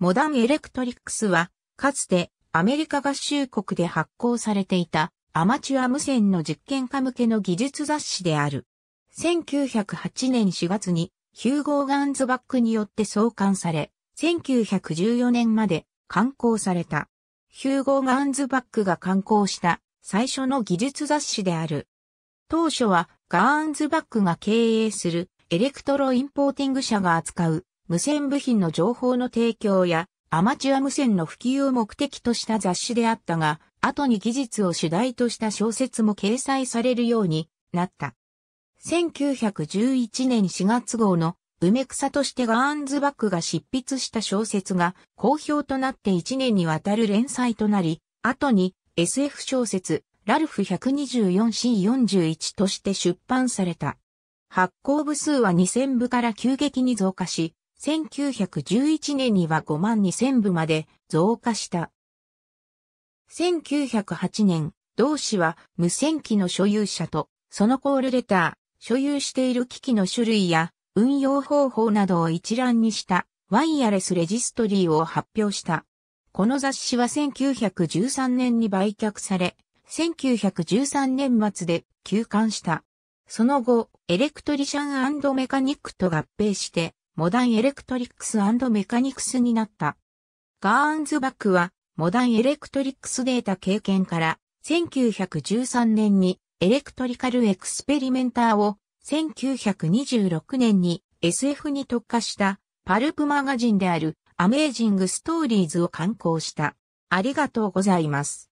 モダンエレクトリックスは、かつてアメリカ合衆国で発行されていたアマチュア無線の実験家向けの技術雑誌である。1908年4月にヒューゴー・ガンズバックによって創刊され、1914年まで刊行された。ヒューゴー・ガンズバックが刊行した最初の技術雑誌である。当初はガーンズバックが経営するエレクトロインポーティング社が扱う無線部品の情報の提供やアマチュア無線の普及を目的とした雑誌であったが、後に技術を主題とした小説も掲載されるようになった。1911年4月号の梅草としてガーンズバックが執筆した小説が好評となって1年にわたる連載となり、後に SF 小説ラルフ 124C41 として出版された。発行部数は2000部から急激に増加し、1911年には5万2000部まで増加した。1908年、同氏は無線機の所有者と、そのコールレター、所有している機器の種類や運用方法などを一覧にしたワイヤレスレジストリーを発表した。この雑誌は1913年に売却され、1913年末で休刊した。その後、エレクトリシャンメカニックと合併して、モダンエレクトリックスメカニクスになった。ガーンズバックは、モダンエレクトリックスデータ経験から、1913年にエレクトリカルエクスペリメンターを、1926年に SF に特化したパルプマガジンであるアメージングストーリーズを刊行した。ありがとうございます。